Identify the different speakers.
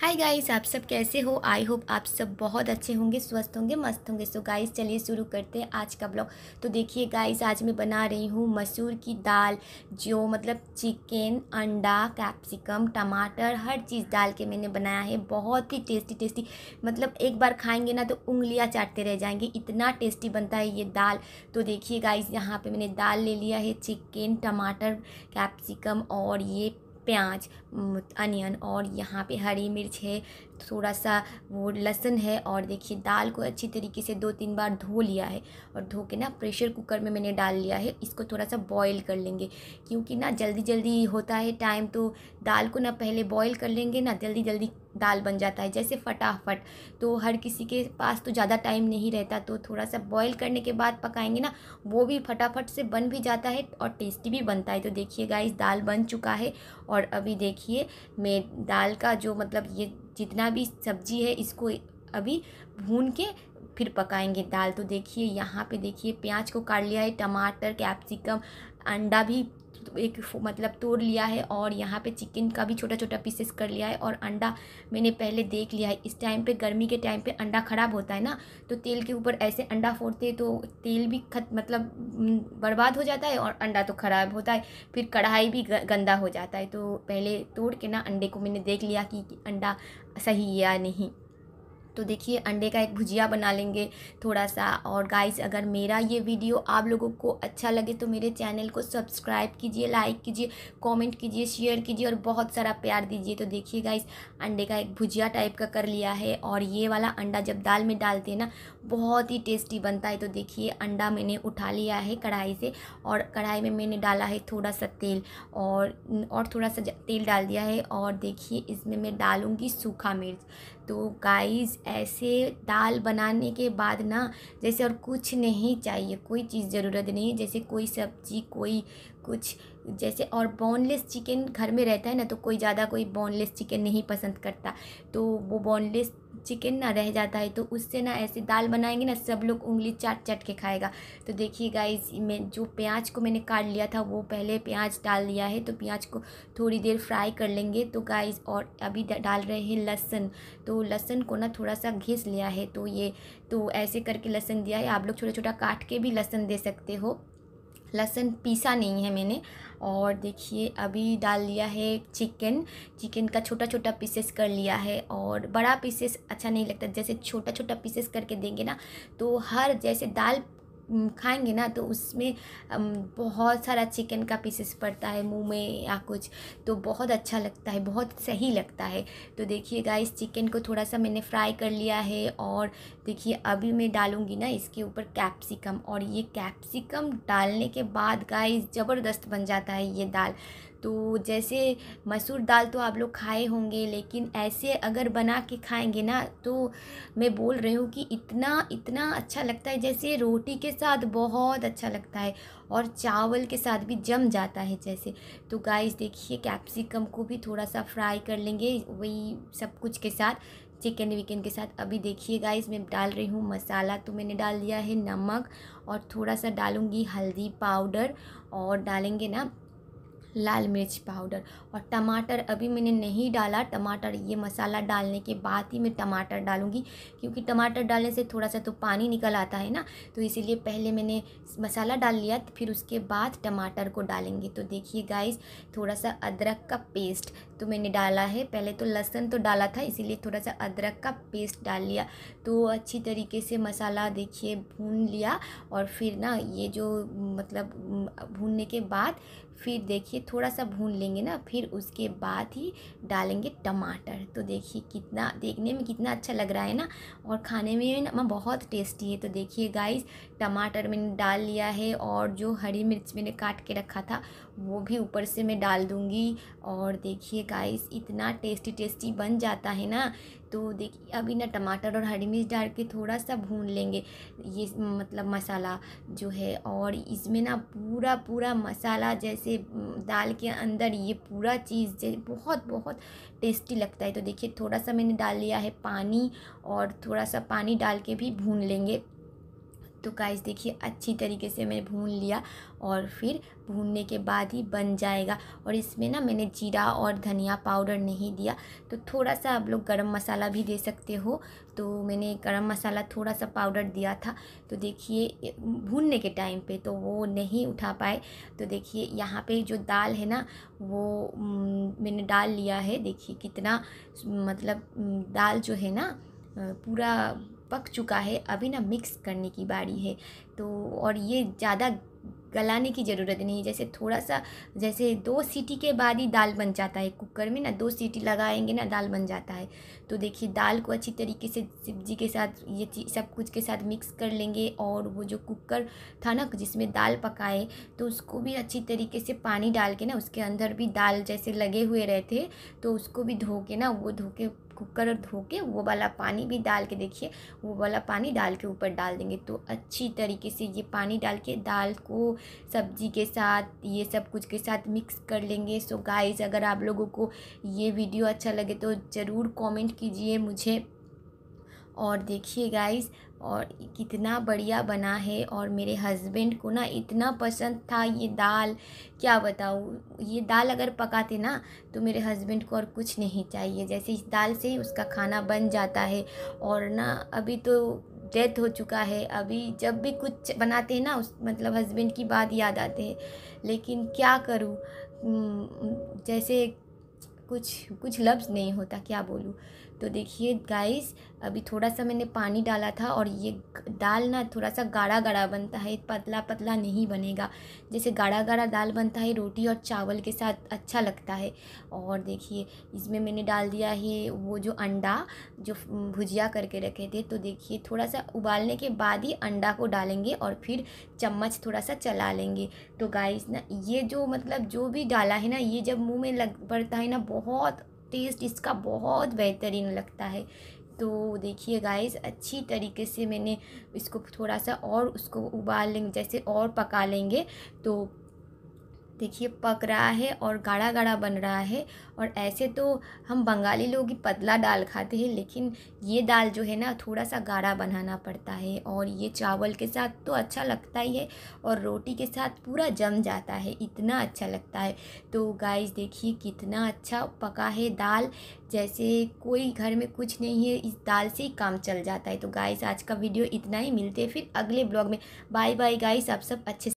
Speaker 1: hi guys आप सब कैसे हो आई होप आप सब बहुत अच्छे होंगे स्वस्थ होंगे मस्त होंगे सो गाइस चलिए शुरू करते हैं आज का ब्लॉग तो देखिए गाइस आज मैं बना रही हूँ मसूर की दाल जो मतलब चिकन अंडा कैप्सिकम टमाटर हर चीज़ डाल के मैंने बनाया है बहुत ही टेस्टी टेस्टी मतलब एक बार खाएंगे ना तो उंगलियाँ चाटते रह जाएंगे इतना टेस्टी बनता है ये दाल तो देखिए गाइज यहाँ पर मैंने दाल ले लिया है चिकन टमाटर कैप्सिकम और ये प्याज अनियन और यहाँ पे हरी मिर्च है थोड़ा सा वो लहसुन है और देखिए दाल को अच्छी तरीके से दो तीन बार धो लिया है और धो के ना प्रेशर कुकर में मैंने डाल लिया है इसको थोड़ा सा बॉईल कर लेंगे क्योंकि ना जल्दी जल्दी होता है टाइम तो दाल को ना पहले बॉईल कर लेंगे ना जल्दी जल्दी दाल बन जाता है जैसे फटाफट तो हर किसी के पास तो ज़्यादा टाइम नहीं रहता तो थोड़ा सा बॉईल करने के बाद पकाएंगे ना वो भी फटाफट से बन भी जाता है और टेस्टी भी बनता है तो देखिए गाइस दाल बन चुका है और अभी देखिए मैं दाल का जो मतलब ये जितना भी सब्जी है इसको अभी भून के फिर पकाएंगे दाल तो देखिए यहाँ पे देखिए प्याज को काट लिया है टमाटर कैप्सिकम अंडा भी तो एक मतलब तोड़ लिया है और यहाँ पे चिकन का भी छोटा छोटा पीसेस कर लिया है और अंडा मैंने पहले देख लिया है इस टाइम पे गर्मी के टाइम पे अंडा ख़राब होता है ना तो तेल के ऊपर ऐसे अंडा फोड़ते तो तेल भी खत मतलब बर्बाद हो जाता है और अंडा तो ख़राब होता है फिर कढ़ाई भी गंदा हो जाता है तो पहले तोड़ के ना अंडे को मैंने देख लिया कि अंडा सही या नहीं तो देखिए अंडे का एक भुजिया बना लेंगे थोड़ा सा और गाइस अगर मेरा ये वीडियो आप लोगों को अच्छा लगे तो मेरे चैनल को सब्सक्राइब कीजिए लाइक कीजिए कमेंट कीजिए शेयर कीजिए और बहुत सारा प्यार दीजिए तो देखिए गाइस अंडे का एक भुजिया टाइप का कर लिया है और ये वाला अंडा जब दाल में डालते हैं ना बहुत ही टेस्टी बनता है तो देखिए अंडा मैंने उठा लिया है कढ़ाई से और कढ़ाई में मैंने डाला है थोड़ा सा तेल और और थोड़ा सा तेल डाल दिया है और देखिए इसमें मैं डालूँगी सूखा मिर्च तो गाइस ऐसे दाल बनाने के बाद ना जैसे और कुछ नहीं चाहिए कोई चीज़ ज़रूरत नहीं जैसे कोई सब्ज़ी कोई कुछ जैसे और बोनलेस चिकन घर में रहता है ना तो कोई ज़्यादा कोई बोनलेस चिकन नहीं पसंद करता तो वो बोनलेस चिकन ना रह जाता है तो उससे ना ऐसे दाल बनाएंगे ना सब लोग उंगली चाट चाट के खाएगा तो देखिए गाइज मैं जो प्याज को मैंने काट लिया था वो पहले प्याज डाल दिया है तो प्याज को थोड़ी देर फ्राई कर लेंगे तो गाइज और अभी डाल रहे हैं लहसुन तो लहसुन को ना थोड़ा सा घिस लिया है तो ये तो ऐसे करके लहसुन दिया है आप लोग छोटा छोटा काट के भी लहसुन दे सकते हो लहसुन पीसा नहीं है मैंने और देखिए अभी डाल लिया है चिकन चिकन का छोटा छोटा पीसेस कर लिया है और बड़ा पीसेस अच्छा नहीं लगता जैसे छोटा छोटा पीसेस करके देंगे ना तो हर जैसे दाल खाएंगे ना तो उसमें बहुत सारा चिकन का पीसेस पड़ता है मुंह में या कुछ तो बहुत अच्छा लगता है बहुत सही लगता है तो देखिए गाइस चिकन को थोड़ा सा मैंने फ्राई कर लिया है और देखिए अभी मैं डालूँगी ना इसके ऊपर कैप्सिकम और ये कैप्सिकम डालने के बाद गाइस ज़बरदस्त बन जाता है ये दाल तो जैसे मसूर दाल तो आप लोग खाए होंगे लेकिन ऐसे अगर बना के खाएंगे ना तो मैं बोल रही हूँ कि इतना इतना अच्छा लगता है जैसे रोटी के साथ बहुत अच्छा लगता है और चावल के साथ भी जम जाता है जैसे तो गाइस देखिए कैप्सिकम को भी थोड़ा सा फ्राई कर लेंगे वही सब कुछ के साथ चिकन विकन के साथ अभी देखिए गाइस मैं डाल रही हूँ मसाला तो मैंने डाल दिया है नमक और थोड़ा सा डालूँगी हल्दी पाउडर और डालेंगे ना लाल मिर्च पाउडर और टमाटर अभी मैंने नहीं डाला टमाटर ये मसाला डालने के बाद ही मैं टमाटर डालूँगी क्योंकि टमाटर डालने से थोड़ा सा तो पानी निकल आता है ना तो इसीलिए पहले मैंने मसाला डाल लिया तो फिर उसके बाद टमाटर को डालेंगे तो देखिए गाइस थोड़ा सा अदरक का पेस्ट तो मैंने डाला है पहले तो लहसुन तो डाला था इसीलिए थोड़ा सा अदरक का पेस्ट डाल लिया तो अच्छी तरीके से मसाला देखिए भून लिया और फिर ना ये जो मतलब भूनने के बाद फिर देखिए थोड़ा सा भून लेंगे ना फिर उसके बाद ही डालेंगे टमाटर तो देखिए कितना देखने में कितना अच्छा लग रहा है ना और खाने में ना बहुत टेस्टी है तो देखिए गाइस टमाटर मैंने डाल लिया है और जो हरी मिर्च मैंने काट के रखा था वो भी ऊपर से मैं डाल दूँगी और देखिए गाइस इतना टेस्टी टेस्टी बन जाता है ना तो देखिए अभी ना टमाटर और हरी मिर्च डाल के थोड़ा सा भून लेंगे ये मतलब मसाला जो है और इसमें ना पूरा पूरा मसाला जैसे दाल के अंदर ये पूरा चीज़ बहुत बहुत टेस्टी लगता है तो देखिए थोड़ा सा मैंने डाल लिया है पानी और थोड़ा सा पानी डाल के भी भून लेंगे तो गाइस देखिए अच्छी तरीके से मैंने भून लिया और फिर भूनने के बाद ही बन जाएगा और इसमें ना मैंने जीरा और धनिया पाउडर नहीं दिया तो थोड़ा सा आप लोग गरम मसाला भी दे सकते हो तो मैंने गरम मसाला थोड़ा सा पाउडर दिया था तो देखिए भूनने के टाइम पे तो वो नहीं उठा पाए तो देखिए यहाँ पे जो दाल है ना वो मैंने डाल लिया है देखिए कितना मतलब दाल जो है ना पूरा पक चुका है अभी ना मिक्स करने की बारी है तो और ये ज़्यादा गलाने की ज़रूरत नहीं है जैसे थोड़ा सा जैसे दो सीटी के बाद ही दाल बन जाता है कुकर में ना दो सीटी लगाएंगे ना दाल बन जाता है तो देखिए दाल को अच्छी तरीके से सब्जी के साथ ये सब कुछ के साथ मिक्स कर लेंगे और वो जो कुकर था ना जिसमें दाल पकाए तो उसको भी अच्छी तरीके से पानी डाल के ना उसके अंदर भी दाल जैसे लगे हुए रहते तो उसको भी धो के ना वो धो के कुकर धो के वो वाला पानी भी डाल के देखिए वो वाला पानी डाल के ऊपर डाल देंगे तो अच्छी तरीके से ये पानी डाल के दाल को सब्जी के साथ ये सब कुछ के साथ मिक्स कर लेंगे सो गाइस अगर आप लोगों को ये वीडियो अच्छा लगे तो ज़रूर कमेंट कीजिए मुझे और देखिए गाइस और कितना बढ़िया बना है और मेरे हस्बैंड को ना इतना पसंद था ये दाल क्या बताऊँ ये दाल अगर पकाते ना तो मेरे हस्बैंड को और कुछ नहीं चाहिए जैसे इस दाल से ही उसका खाना बन जाता है और ना अभी तो डेथ हो चुका है अभी जब भी कुछ बनाते हैं ना उस मतलब हस्बैंड की बात याद आते हैं लेकिन क्या करूँ हम्म, जैसे कुछ कुछ लफ्ज़ नहीं होता क्या बोलूँ तो देखिए गाइस अभी थोड़ा सा मैंने पानी डाला था और ये दाल ना थोड़ा सा गाढ़ा गाढ़ा बनता है पतला पतला नहीं बनेगा जैसे गाढ़ा गाढ़ा दाल बनता है रोटी और चावल के साथ अच्छा लगता है और देखिए इसमें मैंने डाल दिया है वो जो अंडा जो भुजिया करके रखे थे तो देखिए थोड़ा सा उबालने के बाद ही अंडा को डालेंगे और फिर चम्मच थोड़ा सा चला लेंगे तो गाइस ना ये जो मतलब जो भी डाला है ना ये जब मुँह में लग पड़ता है ना बहुत टेस्ट इसका बहुत बेहतरीन लगता है तो देखिए गाइस अच्छी तरीके से मैंने इसको थोड़ा सा और उसको उबाल लेंगे जैसे और पका लेंगे तो देखिए पक रहा है और गाढ़ा गाढ़ा बन रहा है और ऐसे तो हम बंगाली लोग ही पतला दाल खाते हैं लेकिन ये दाल जो है ना थोड़ा सा गाढ़ा बनाना पड़ता है और ये चावल के साथ तो अच्छा लगता ही है और रोटी के साथ पूरा जम जाता है इतना अच्छा लगता है तो गाइस देखिए कितना अच्छा पका है दाल जैसे कोई घर में कुछ नहीं है इस दाल से ही काम चल जाता है तो गाइस आज का वीडियो इतना ही मिलते हैं फिर अगले ब्लॉग में बाय बाय गाइस आप सब अच्छे